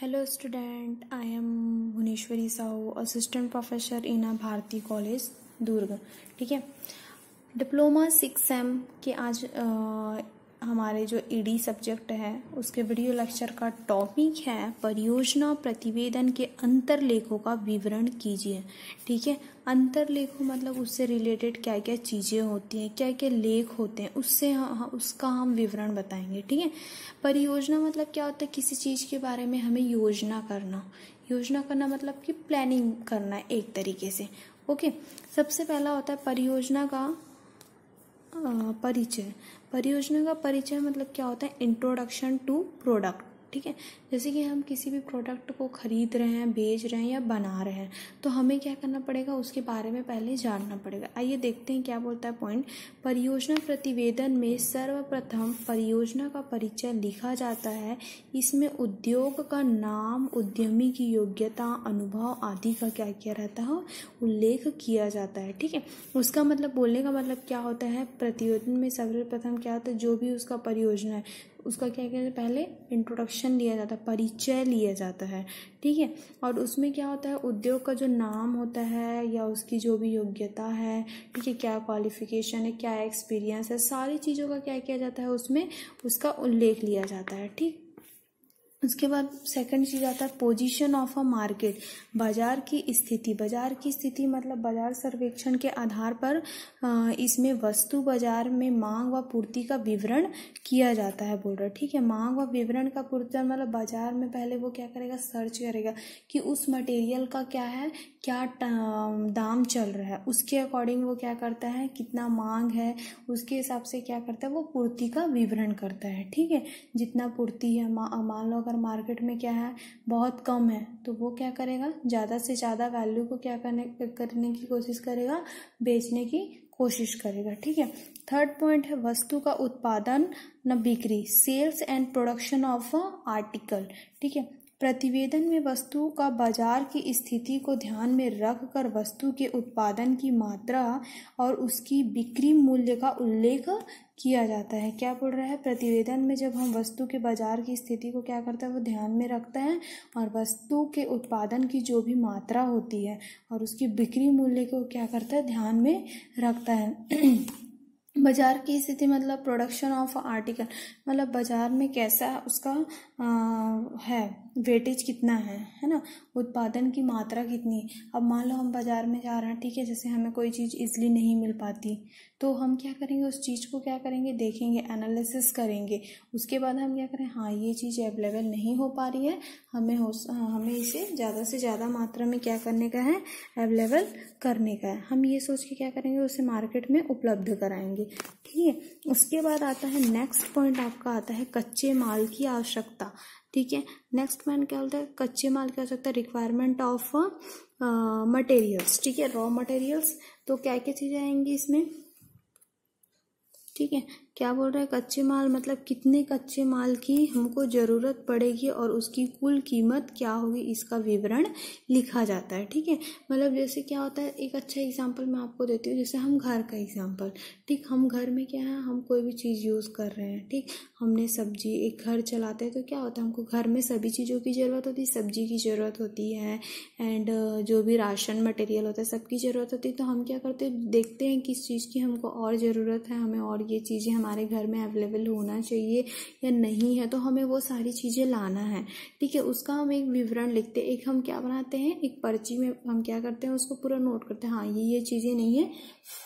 hello student I am Bhuvaneshwari Sahu assistant professor इना Bharti college दुर्ग ठीक है डिप्लोमा सिक्स एम के आज हमारे जो ईडी सब्जेक्ट है उसके वीडियो लेक्चर का टॉपिक है परियोजना प्रतिवेदन के अंतर्लेखों का विवरण कीजिए ठीक है अंतरलेखों मतलब उससे रिलेटेड क्या क्या चीज़ें होती हैं क्या क्या लेख होते हैं उससे हाँ, उसका हम विवरण बताएंगे ठीक है परियोजना मतलब क्या होता है किसी चीज़ के बारे में हमें योजना करना योजना करना मतलब कि प्लानिंग करना एक तरीके से ओके सबसे पहला होता है परियोजना का हाँ, परिचय परियोजना का परिचय मतलब क्या होता है इंट्रोडक्शन टू प्रोडक्ट ठीक है जैसे कि हम किसी भी प्रोडक्ट को ख़रीद रहे हैं बेच रहे हैं या बना रहे हैं तो हमें क्या करना पड़ेगा उसके बारे में पहले जानना पड़ेगा आइए देखते हैं क्या बोलता है पॉइंट परियोजना प्रतिवेदन में सर्वप्रथम परियोजना का परिचय लिखा जाता है इसमें उद्योग का नाम उद्यमी की योग्यता अनुभव आदि का क्या क्या रहता है उल्लेख किया जाता है ठीक है उसका मतलब बोलने का मतलब क्या होता है प्रतिवेदन में सर्वप्रथम क्या होता है जो भी उसका परियोजना है उसका क्या कहते हैं पहले इंट्रोडक्शन लिया जाता है परिचय लिया जाता है ठीक है और उसमें क्या होता है उद्योग का जो नाम होता है या उसकी जो भी योग्यता है ठीक है क्या क्वालिफिकेशन है क्या एक्सपीरियंस है सारी चीज़ों का क्या किया जाता है उसमें उसका उल्लेख लिया जाता है ठीक उसके बाद सेकंड चीज़ आता है पोजीशन ऑफ अ मार्केट बाजार की स्थिति बाजार की स्थिति मतलब बाजार सर्वेक्षण के आधार पर इसमें वस्तु बाजार में मांग व पूर्ति का विवरण किया जाता है बोल रहा ठीक है मांग व विवरण का पूर्ति मतलब बाजार में पहले वो क्या करेगा सर्च करेगा कि उस मटेरियल का क्या है क्या दाम चल रहा है उसके अकॉर्डिंग वो क्या करता है कितना मांग है उसके हिसाब से क्या करता है वो पूर्ति का विवरण करता है ठीक है जितना पूर्ति है मान लो पर मार्केट में क्या है बहुत कम है तो वो क्या करेगा ज़्यादा से ज़्यादा वैल्यू को क्या करने करने की कोशिश करेगा बेचने की कोशिश करेगा ठीक है थर्ड पॉइंट है वस्तु का उत्पादन न बिक्री sales and production of article ठीक है प्रतिवेदन में वस्तु का बाजार की स्थिति को ध्यान में रखकर वस्तु के उत्पादन की मात्रा और उसकी बिक्री मूल्य का उल्लेख किया जाता है क्या बोल रहा है प्रतिवेदन में जब हम वस्तु के बाजार की स्थिति को क्या करता है वो ध्यान में रखते हैं और वस्तु के उत्पादन की जो भी मात्रा होती है और उसकी बिक्री मूल्य को क्या करता है ध्यान में रखता है बाजार की स्थिति मतलब प्रोडक्शन ऑफ आर्टिकल मतलब बाजार में कैसा उसका आ, है वेटेज कितना है है ना उत्पादन की मात्रा कितनी अब मान लो हम बाज़ार में जा रहे हैं ठीक है जैसे हमें कोई चीज़ इजली नहीं मिल पाती तो हम क्या करेंगे उस चीज़ को क्या करेंगे देखेंगे एनालिसिस करेंगे उसके बाद हम क्या करें हाँ ये चीज़ अवेलेबल नहीं हो पा रही है हमें हो हमें इसे ज़्यादा से ज़्यादा मात्रा में क्या करने का है अवेलेबल करने का है हम ये सोच के क्या करेंगे उसे मार्केट में उपलब्ध कराएंगे ठीक है उसके बाद आता है नेक्स्ट पॉइंट आपका आता है कच्चे माल की आवश्यकता ठीक है नेक्स्ट पॉइंट क्या होता है कच्चे माल की आवश्यकता रिक्वायरमेंट ऑफ मटेरियल्स ठीक है रॉ मटेरियल्स तो क्या क्या चीज़ें आएंगी इसमें ठीक है क्या बोल रहा है कच्चे माल मतलब कितने कच्चे माल की हमको ज़रूरत पड़ेगी और उसकी कुल कीमत क्या होगी इसका विवरण लिखा जाता है ठीक है मतलब जैसे क्या होता है एक अच्छा एग्जाम्पल मैं आपको देती हूँ जैसे हम घर का एग्जाम्पल ठीक हम घर में क्या है हम कोई भी चीज़ यूज़ कर रहे हैं ठीक हमने सब्जी एक घर चलाते हैं तो क्या होता है हमको घर में सभी चीज़ों की ज़रूरत होती है सब्जी की ज़रूरत होती है एंड जो भी राशन मटेरियल होता है सबकी ज़रूरत होती है तो हम क्या करते हैं देखते हैं किस चीज़ की हमको और ज़रूरत है हमें और ये चीज़ें हमारे घर में अवेलेबल होना चाहिए या नहीं है तो हमें वो सारी चीज़ें लाना है ठीक है उसका हम एक विवरण लिखते एक हम क्या बनाते हैं एक पर्ची में हम क्या करते हैं उसको पूरा नोट करते हैं हाँ ये ये चीज़ें नहीं है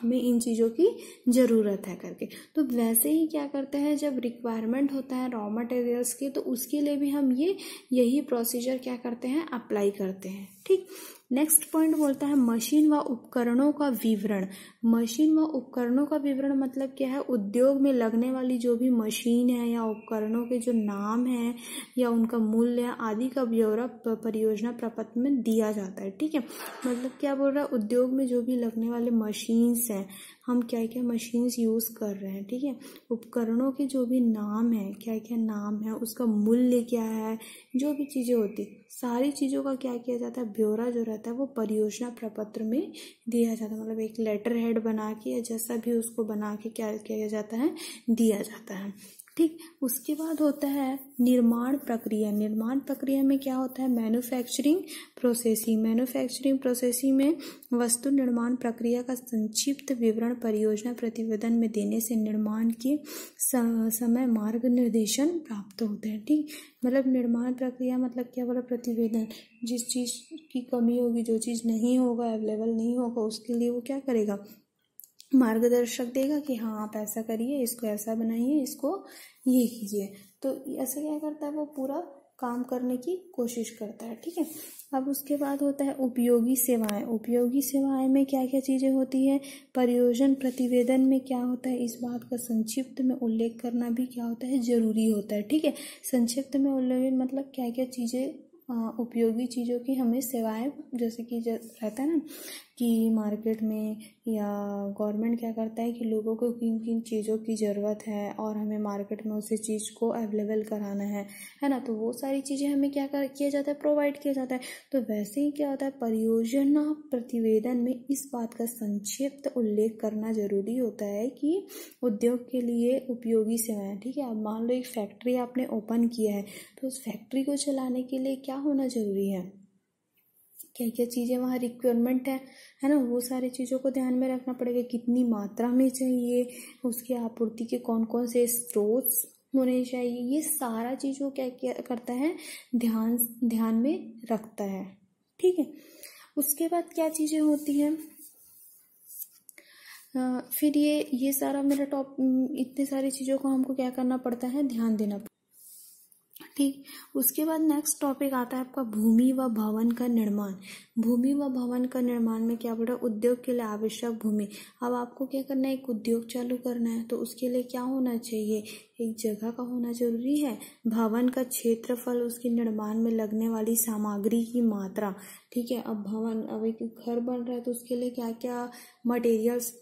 हमें इन चीज़ों की ज़रूरत है करके तो वैसे ही क्या करते हैं जब रिक्वायरमेंट होता है रॉ मटेरियल्स की तो उसके लिए भी हम ये यही प्रोसीजर क्या करते हैं अप्लाई करते हैं ठीक नेक्स्ट पॉइंट बोलता है मशीन व उपकरणों का विवरण मशीन व उपकरणों का विवरण मतलब क्या है उद्योग में लगने वाली जो भी मशीन है या उपकरणों के जो नाम है या उनका मूल्य आदि का ब्यौरा परियोजना प्रपत्र में दिया जाता है ठीक है मतलब क्या बोल रहा है उद्योग में जो भी लगने वाले मशीन्स हैं हम क्या क्या मशीन्स यूज़ कर रहे हैं ठीक है उपकरणों के जो भी नाम है क्या क्या नाम है उसका मूल्य क्या है जो भी चीज़ें होती सारी चीज़ों का क्या किया जाता है ब्यौरा जो रहता है वो परियोजना प्रपत्र में दिया जाता है मतलब एक लेटर हेड बना के या जैसा भी उसको बना के क्या किया जाता है दिया जाता है ठीक उसके बाद होता है निर्माण प्रक्रिया निर्माण प्रक्रिया में क्या होता है मैन्युफैक्चरिंग प्रोसेसिंग मैन्युफैक्चरिंग प्रोसेसिंग में वस्तु निर्माण प्रक्रिया का संक्षिप्त विवरण परियोजना प्रतिवेदन में देने से निर्माण के समय मार्ग निर्देशन प्राप्त होते हैं ठीक मतलब निर्माण प्रक्रिया मतलब क्या बोला प्रतिवेदन जिस चीज़ की कमी होगी जो चीज़ नहीं होगा अवेलेबल नहीं होगा उसके लिए वो क्या करेगा मार्गदर्शक देगा कि हाँ आप ऐसा करिए इसको ऐसा बनाइए इसको ये कीजिए तो ऐसा क्या करता है वो पूरा काम करने की कोशिश करता है ठीक है अब उसके बाद होता है उपयोगी सेवाएं उपयोगी सेवाएं में क्या क्या चीज़ें होती है परियोजन प्रतिवेदन में क्या होता है इस बात का संक्षिप्त में उल्लेख करना भी क्या होता है ज़रूरी होता है ठीक है संक्षिप्त में उल्लेख मतलब क्या क्या चीज़ें उपयोगी चीज़ों की हमें सेवाएं जैसे कि रहता है ना कि मार्केट में या गवर्नमेंट क्या करता है कि लोगों को किन किन चीज़ों की ज़रूरत है और हमें मार्केट में उसी चीज़ को अवेलेबल कराना है है ना तो वो सारी चीज़ें हमें क्या कर किया जाता है प्रोवाइड किया जाता है तो वैसे ही क्या होता है परियोजना प्रतिवेदन में इस बात का संक्षिप्त उल्लेख करना ज़रूरी होता है कि उद्योग के लिए उपयोगी सेवाएँ ठीक है अब मान लो एक फैक्ट्री आपने ओपन किया है तो उस फैक्ट्री को चलाने के लिए क्या होना ज़रूरी है क्या क्या चीज़ें वहाँ रिक्वायरमेंट है है ना वो सारी चीज़ों को ध्यान में रखना पड़ेगा कितनी मात्रा में चाहिए उसकी आपूर्ति के कौन कौन से स्रोत होने चाहिए ये सारा चीज़ों क्या क्या करता है ध्यान ध्यान में रखता है ठीक है उसके बाद क्या चीज़ें होती हैं फिर ये ये सारा मेरा टॉप इतने सारी चीज़ों को हमको क्या करना पड़ता है ध्यान देना पड़ता ठीक उसके बाद नेक्स्ट टॉपिक आता है आपका भूमि व भवन का निर्माण भूमि व भवन का निर्माण में क्या बोल रहा है उद्योग के लिए आवश्यक भूमि अब आपको क्या करना है एक उद्योग चालू करना है तो उसके लिए क्या होना चाहिए एक जगह का होना जरूरी है भवन का क्षेत्रफल उसके निर्माण में लगने वाली सामग्री की मात्रा ठीक है अब भवन अब एक घर बन रहा है तो उसके लिए क्या क्या मटेरियल्स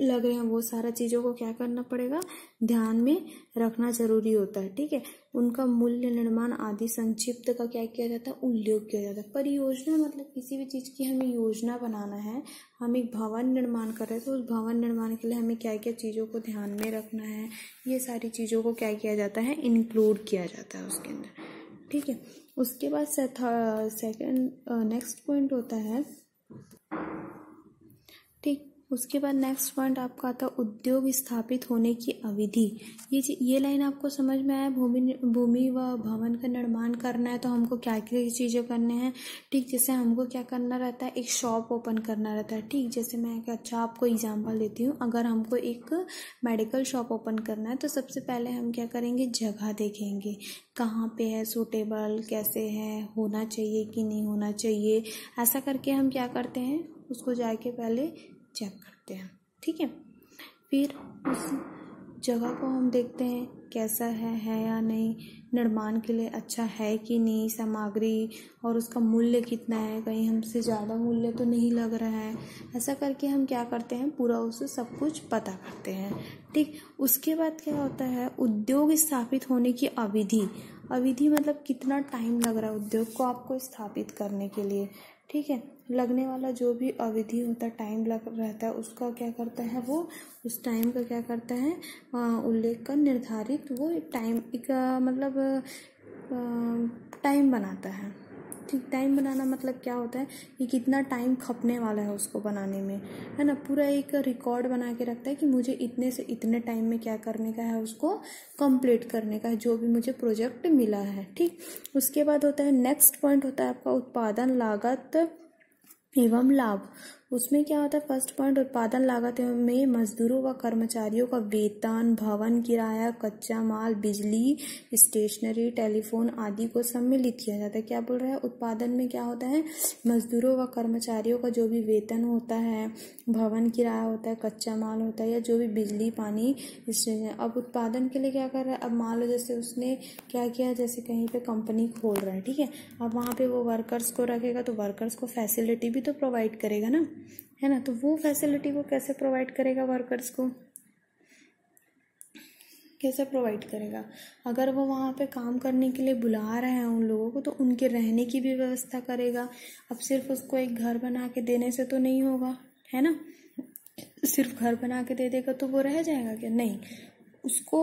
लग रहे हैं वो सारा चीज़ों को क्या करना पड़ेगा ध्यान में रखना जरूरी होता है ठीक है उनका मूल्य निर्माण आदि संक्षिप्त का क्या किया जाता है उल्लेख किया जाता है परियोजना मतलब किसी भी चीज़ की हमें योजना बनाना है हम एक भवन निर्माण कर रहे हैं तो उस भवन निर्माण के लिए हमें क्या क्या चीज़ों को ध्यान में रखना है ये सारी चीज़ों को क्या किया जाता है इंक्लूड किया जाता है उसके अंदर ठीक है उसके बाद सेकेंड नेक्स्ट पॉइंट होता है उसके बाद नेक्स्ट पॉइंट आपका आता है उद्योग स्थापित होने की अविधि ये ये लाइन आपको समझ में आया भूमि भूमि व भवन का निर्माण करना है तो हमको क्या क्या चीज़ें करने हैं ठीक जैसे हमको क्या करना रहता है एक शॉप ओपन करना रहता है ठीक जैसे मैं एक अच्छा आपको एग्जाम्पल देती हूँ अगर हमको एक मेडिकल शॉप ओपन करना है तो सबसे पहले हम क्या करेंगे जगह देखेंगे कहाँ पे है सूटेबल कैसे है होना चाहिए कि नहीं होना चाहिए ऐसा करके हम क्या करते हैं उसको जाके पहले चेक करते हैं ठीक है फिर उस जगह को हम देखते हैं कैसा है है या नहीं निर्माण के लिए अच्छा है कि नहीं सामग्री और उसका मूल्य कितना है कहीं हमसे ज़्यादा मूल्य तो नहीं लग रहा है ऐसा करके हम क्या करते हैं पूरा उसे सब कुछ पता करते हैं ठीक उसके बाद क्या होता है उद्योग स्थापित होने की अविधि अविधि मतलब कितना टाइम लग रहा है उद्योग को आपको स्थापित करने के लिए ठीक है लगने वाला जो भी अवधि होता है टाइम लग रहता है उसका क्या करता है वो उस टाइम का क्या करता है उल्लेख का निर्धारित वो टाइम एक मतलब टाइम बनाता है ठीक टाइम बनाना मतलब क्या होता है कि कितना टाइम खपने वाला है उसको बनाने में है ना पूरा एक रिकॉर्ड बना के रखता है कि मुझे इतने से इतने टाइम में क्या करने का है उसको कंप्लीट करने का है जो भी मुझे प्रोजेक्ट मिला है ठीक उसके बाद होता है नेक्स्ट पॉइंट होता है आपका उत्पादन लागत एवं लाभ उसमें क्या होता है फर्स्ट पॉइंट उत्पादन लागत में मजदूरों व कर्मचारियों का वेतन भवन किराया कच्चा माल बिजली स्टेशनरी टेलीफोन आदि को सम्मिलित किया जाता है क्या बोल रहा है उत्पादन में क्या होता है मजदूरों व कर्मचारियों का जो भी वेतन होता है भवन किराया होता है कच्चा माल होता है या जो भी बिजली पानी अब उत्पादन के लिए क्या कर रहा है अब मान लो जैसे उसने क्या किया जैसे कहीं पर कंपनी खोल रहा है ठीक है अब वहाँ पर वो वर्कर्स को रखेगा तो वर्कर्स को फैसिलिटी भी तो प्रोवाइड करेगा ना है ना तो वो फैसिलिटी वो कैसे प्रोवाइड करेगा वर्कर्स को कैसे प्रोवाइड करेगा अगर वो वहाँ पे काम करने के लिए बुला रहे हैं उन लोगों को तो उनके रहने की भी व्यवस्था करेगा अब सिर्फ उसको एक घर बना के देने से तो नहीं होगा है ना सिर्फ घर बना के दे देगा तो वो रह जाएगा क्या नहीं उसको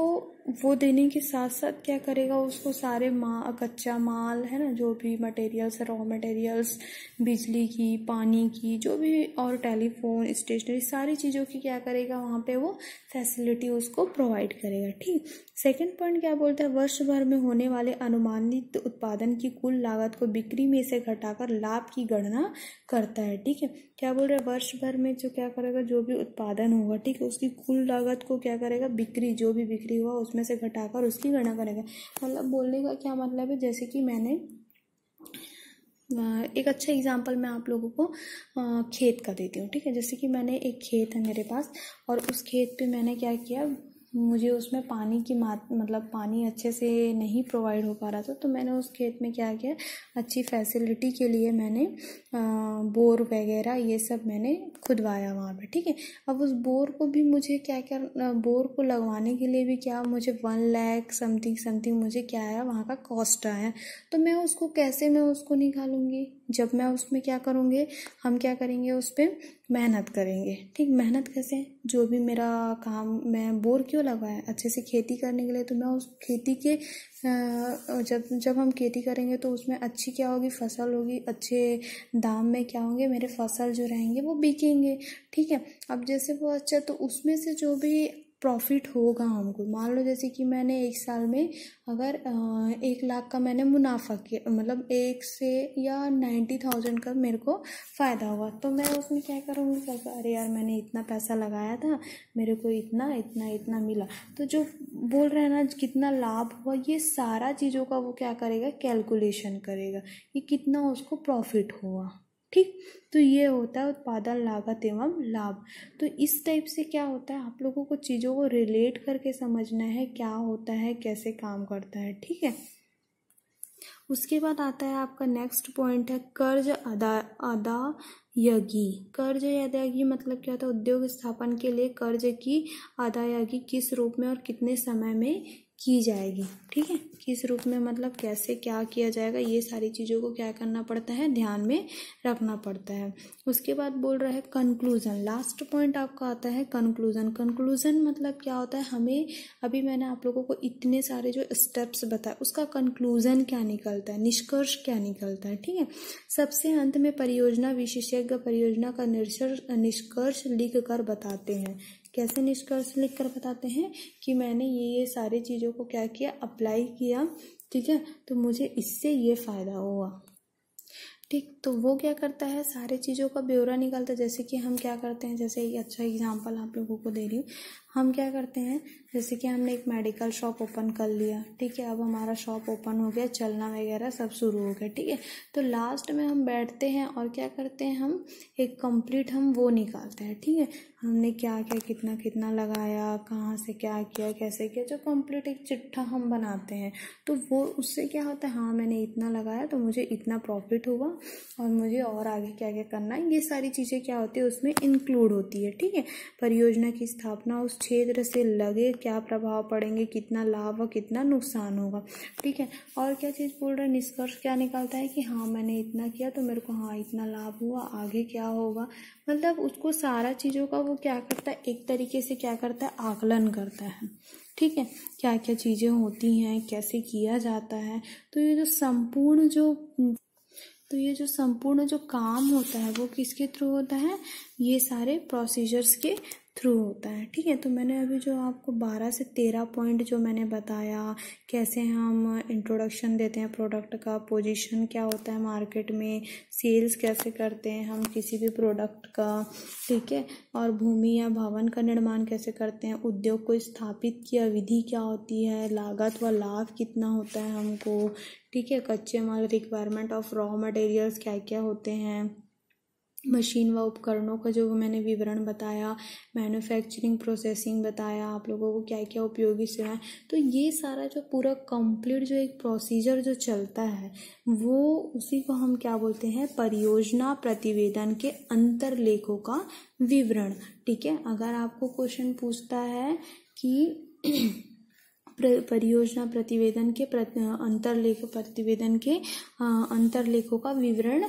वो देने के साथ साथ क्या करेगा उसको सारे मा कच्चा माल है ना जो भी मटेरियल्स रॉ मटेरियल्स बिजली की पानी की जो भी और टेलीफोन स्टेशनरी सारी चीज़ों की क्या करेगा वहाँ पे वो फैसिलिटी उसको प्रोवाइड करेगा ठीक सेकंड पॉइंट क्या बोलता है वर्ष भर में होने वाले अनुमानित उत्पादन की कुल लागत को बिक्री में से घटाकर लाभ की गणना करता है ठीक है क्या बोल रहे हैं वर्ष भर में जो क्या करेगा जो भी उत्पादन होगा ठीक है उसकी कुल लागत को क्या करेगा बिक्री जो भी बिक्री हुआ उस उसमें से घटाकर उसकी गणना करेंगे मतलब बोलने का क्या मतलब है जैसे कि मैंने एक अच्छा एग्जाम्पल मैं आप लोगों को खेत का देती हूँ ठीक है जैसे कि मैंने एक खेत है मेरे पास और उस खेत पे मैंने क्या किया मुझे उसमें पानी की मात मतलब पानी अच्छे से नहीं प्रोवाइड हो पा रहा था तो मैंने उस खेत में क्या किया अच्छी फैसिलिटी के लिए मैंने बोर वगैरह ये सब मैंने खुदवाया वहाँ पे ठीक है अब उस बोर को भी मुझे क्या क्या बोर को लगवाने के लिए भी क्या मुझे वन लैख समथिंग समथिंग मुझे क्या आया वहाँ का कॉस्ट आया तो मैं उसको कैसे मैं उसको निकालूंगी जब मैं उसमें क्या करूँगी हम क्या करेंगे उस पर मेहनत करेंगे ठीक मेहनत कैसे जो भी मेरा काम मैं बोर क्यों है अच्छे से खेती करने के लिए तो मैं उस खेती के जब जब हम खेती करेंगे तो उसमें अच्छी क्या होगी फसल होगी अच्छे दाम में क्या होंगे मेरे फसल जो रहेंगे वो बिकेंगे ठीक है अब जैसे वो अच्छा तो उसमें से जो भी प्रॉफिट होगा हमको मान लो जैसे कि मैंने एक साल में अगर एक लाख का मैंने मुनाफा किया मतलब एक से या नाइन्टी थाउजेंड का मेरे को फ़ायदा हुआ तो मैं उसमें क्या करूँगी सर तो अरे यार मैंने इतना पैसा लगाया था मेरे को इतना इतना इतना मिला तो जो बोल रहे हैं ना कितना लाभ हुआ ये सारा चीज़ों का वो क्या करेगा कैलकुलेशन करेगा कि कितना उसको प्रॉफिट हुआ ठीक तो ये होता है उत्पादन लागत एवं लाभ तो इस टाइप से क्या होता है आप लोगों को चीज़ों को रिलेट करके समझना है क्या होता है कैसे काम करता है ठीक है उसके बाद आता है आपका नेक्स्ट पॉइंट है कर्ज अदा अदा यगी कर्ज अदायगी मतलब क्या होता है उद्योग स्थापन के लिए कर्ज की अदायगी किस रूप में और कितने समय में की जाएगी ठीक है किस रूप में मतलब कैसे क्या किया जाएगा ये सारी चीज़ों को क्या करना पड़ता है ध्यान में रखना पड़ता है उसके बाद बोल रहा है कंक्लूज़न लास्ट पॉइंट आपका आता है कंक्लूज़न कंक्लूज़न मतलब क्या होता है हमें अभी मैंने आप लोगों को इतने सारे जो स्टेप्स बताए उसका कंक्लूज़न क्या निकलता है निष्कर्ष क्या निकलता है ठीक है सबसे अंत में परियोजना विशेषज्ञ परियोजना का निष्कर्ष लिख कर बताते हैं कैसे निष्कर्ष लिख कर बताते हैं कि मैंने ये ये सारी चीज़ों को क्या किया अप्लाई किया ठीक है तो मुझे इससे ये फ़ायदा हुआ ठीक तो वो क्या करता है सारे चीज़ों का ब्यौरा निकालता है जैसे कि हम क्या करते हैं जैसे अच्छा एग्जांपल आप लोगों को दे रही हूँ हम क्या करते हैं जैसे कि हमने एक मेडिकल शॉप ओपन कर लिया ठीक है अब हमारा शॉप ओपन हो गया चलना वगैरह सब शुरू हो गया ठीक है तो लास्ट में हम बैठते हैं और क्या करते हैं हम एक कंप्लीट हम वो निकालते हैं ठीक है हमने क्या क्या कितना कितना लगाया कहाँ से क्या किया कैसे किया जो कंप्लीट एक चिट्ठा हम बनाते हैं तो वो उससे क्या होता है हाँ मैंने इतना लगाया तो मुझे इतना प्रॉफिट हुआ और मुझे और आगे क्या क्या करना है ये सारी चीज़ें क्या होती है उसमें इंक्लूड होती है ठीक है परियोजना की स्थापना उस क्षेत्र से लगे क्या प्रभाव पड़ेंगे कितना लाभ व कितना नुकसान होगा ठीक है और क्या चीज़ बोल रहा है निष्कर्ष क्या निकलता है कि हाँ मैंने इतना किया तो मेरे को हाँ इतना लाभ हुआ आगे क्या होगा मतलब उसको सारा चीज़ों का वो क्या करता है एक तरीके से क्या करता है आकलन करता है ठीक है क्या क्या चीज़ें होती हैं कैसे किया जाता है तो ये जो संपूर्ण जो तो ये जो संपूर्ण जो काम होता है वो किसके थ्रू होता है ये सारे प्रोसीजर्स के थ्रू होता है ठीक है तो मैंने अभी जो आपको बारह से तेरह पॉइंट जो मैंने बताया कैसे हम इंट्रोडक्शन देते हैं प्रोडक्ट का पोजीशन क्या होता है मार्केट में सेल्स कैसे करते हैं हम किसी भी प्रोडक्ट का ठीक है और भूमि या भवन का निर्माण कैसे करते हैं उद्योग को स्थापित किया विधि क्या होती है लागत व लाभ कितना होता है हमको ठीक है कच्चे माल रिक्वायरमेंट ऑफ रॉ मटेरियल्स क्या क्या होते हैं मशीन व उपकरणों का जो मैंने विवरण बताया मैन्युफैक्चरिंग प्रोसेसिंग बताया आप लोगों को क्या क्या उपयोगी सेवाएं तो ये सारा जो पूरा कंप्लीट जो एक प्रोसीजर जो चलता है वो उसी को हम क्या बोलते हैं परियोजना प्रतिवेदन के अंतर्लेखों का विवरण ठीक है अगर आपको क्वेश्चन पूछता है कि परियोजना प्रतिवेदन के अंतरलेख प्रतिवेदन के अंतर्लेखों का विवरण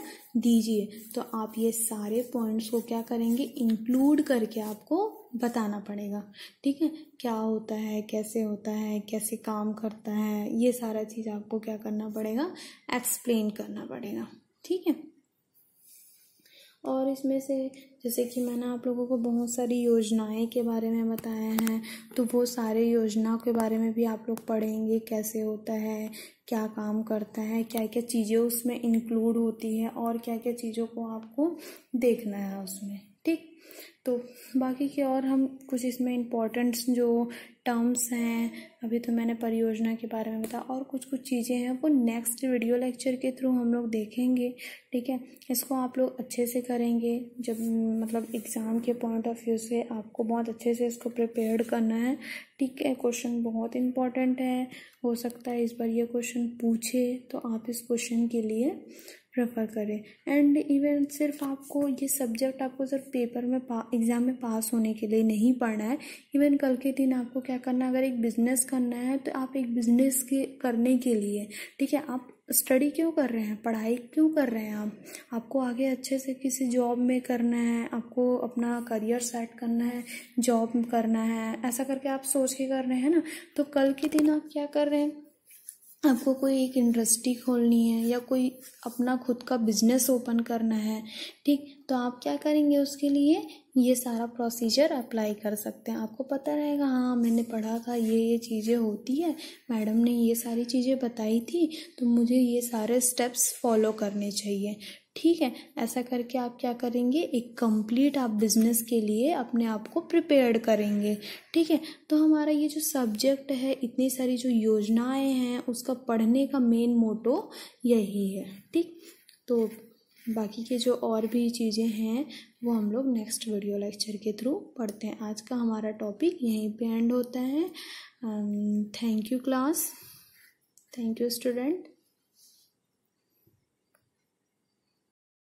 दीजिए तो आप ये सारे पॉइंट्स को क्या करेंगे इंक्लूड करके आपको बताना पड़ेगा ठीक है क्या होता है कैसे होता है कैसे काम करता है ये सारा चीज़ आपको क्या करना पड़ेगा एक्सप्लेन करना पड़ेगा ठीक है और इसमें से जैसे कि मैंने आप लोगों को बहुत सारी योजनाएं के बारे में बताया है तो वो सारे योजनाओं के बारे में भी आप लोग पढ़ेंगे कैसे होता है क्या काम करता है क्या क्या चीज़ें उसमें इंक्लूड होती है और क्या क्या चीज़ों को आपको देखना है उसमें ठीक तो बाकी के और हम कुछ इसमें इम्पोर्टेंट्स जो टर्म्स हैं अभी तो मैंने परियोजना के बारे में बताया और कुछ कुछ चीज़ें हैं वो नेक्स्ट वीडियो लेक्चर के थ्रू हम लोग देखेंगे ठीक है इसको आप लोग अच्छे से करेंगे जब मतलब एग्ज़ाम के पॉइंट ऑफ व्यू से आपको बहुत अच्छे से इसको प्रिपेयर करना है ठीक है क्वेश्चन बहुत इंपॉर्टेंट है हो सकता है इस बार ये क्वेश्चन पूछे तो आप इस क्वेश्चन के लिए प्रेफर करें एंड इवन सिर्फ आपको ये सब्जेक्ट आपको सिर्फ पेपर में पा एग्ज़ाम में पास होने के लिए नहीं पढ़ना है इवन कल के दिन आपको क्या करना है अगर एक बिज़नेस करना है तो आप एक बिज़नेस के करने के लिए ठीक है आप स्टडी क्यों कर रहे हैं पढ़ाई क्यों कर रहे हैं आप आपको आगे अच्छे से किसी जॉब में करना है आपको अपना करियर सेट करना है जॉब करना है ऐसा करके आप सोच के कर रहे हैं ना तो कल के दिन आप क्या कर रहे हैं आपको कोई एक इंडस्ट्री खोलनी है या कोई अपना खुद का बिजनेस ओपन करना है ठीक तो आप क्या करेंगे उसके लिए ये सारा प्रोसीजर अप्लाई कर सकते हैं आपको पता रहेगा हाँ मैंने पढ़ा था ये ये चीज़ें होती है मैडम ने ये सारी चीज़ें बताई थी तो मुझे ये सारे स्टेप्स फॉलो करने चाहिए ठीक है ऐसा करके आप क्या करेंगे एक कंप्लीट आप बिजनेस के लिए अपने आप को प्रिपेयर्ड करेंगे ठीक है तो हमारा ये जो सब्जेक्ट है इतनी सारी जो योजनाएं हैं उसका पढ़ने का मेन मोटो यही है ठीक तो बाकी के जो और भी चीज़ें हैं वो हम लोग नेक्स्ट वीडियो लेक्चर के थ्रू पढ़ते हैं आज का हमारा टॉपिक यहीं पे एंड होता है thank you class thank you student